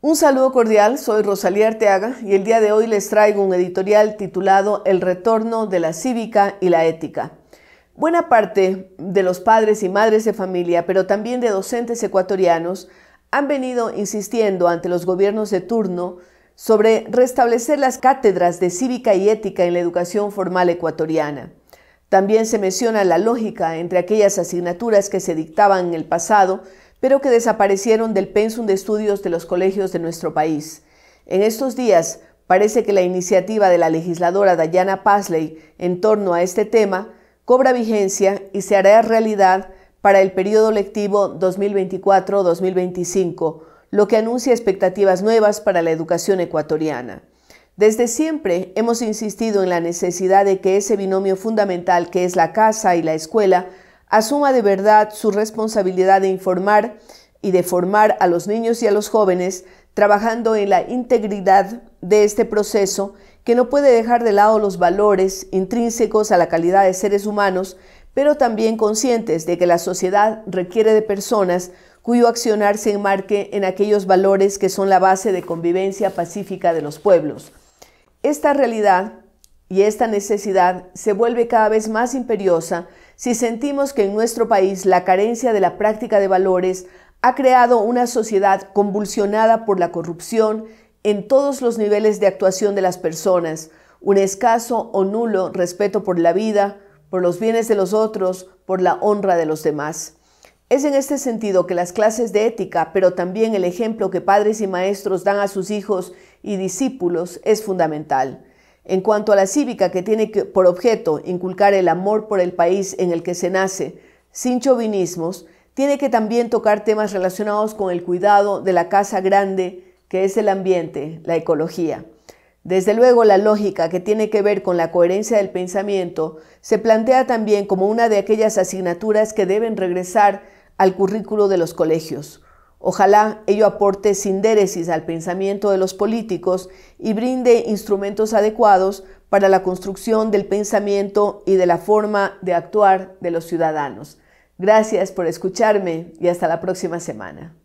Un saludo cordial, soy Rosalía Arteaga y el día de hoy les traigo un editorial titulado El retorno de la cívica y la ética. Buena parte de los padres y madres de familia, pero también de docentes ecuatorianos, han venido insistiendo ante los gobiernos de turno sobre restablecer las cátedras de cívica y ética en la educación formal ecuatoriana. También se menciona la lógica entre aquellas asignaturas que se dictaban en el pasado pero que desaparecieron del pensum de estudios de los colegios de nuestro país. En estos días, parece que la iniciativa de la legisladora Dayana Pasley en torno a este tema cobra vigencia y se hará realidad para el periodo lectivo 2024-2025, lo que anuncia expectativas nuevas para la educación ecuatoriana. Desde siempre hemos insistido en la necesidad de que ese binomio fundamental que es la casa y la escuela asuma de verdad su responsabilidad de informar y de formar a los niños y a los jóvenes, trabajando en la integridad de este proceso que no puede dejar de lado los valores intrínsecos a la calidad de seres humanos, pero también conscientes de que la sociedad requiere de personas cuyo accionar se enmarque en aquellos valores que son la base de convivencia pacífica de los pueblos. Esta realidad y esta necesidad se vuelve cada vez más imperiosa si sentimos que en nuestro país la carencia de la práctica de valores ha creado una sociedad convulsionada por la corrupción en todos los niveles de actuación de las personas, un escaso o nulo respeto por la vida, por los bienes de los otros, por la honra de los demás. Es en este sentido que las clases de ética, pero también el ejemplo que padres y maestros dan a sus hijos y discípulos es fundamental. En cuanto a la cívica, que tiene por objeto inculcar el amor por el país en el que se nace, sin chauvinismos, tiene que también tocar temas relacionados con el cuidado de la casa grande, que es el ambiente, la ecología. Desde luego, la lógica que tiene que ver con la coherencia del pensamiento se plantea también como una de aquellas asignaturas que deben regresar al currículo de los colegios. Ojalá ello aporte sindéresis al pensamiento de los políticos y brinde instrumentos adecuados para la construcción del pensamiento y de la forma de actuar de los ciudadanos. Gracias por escucharme y hasta la próxima semana.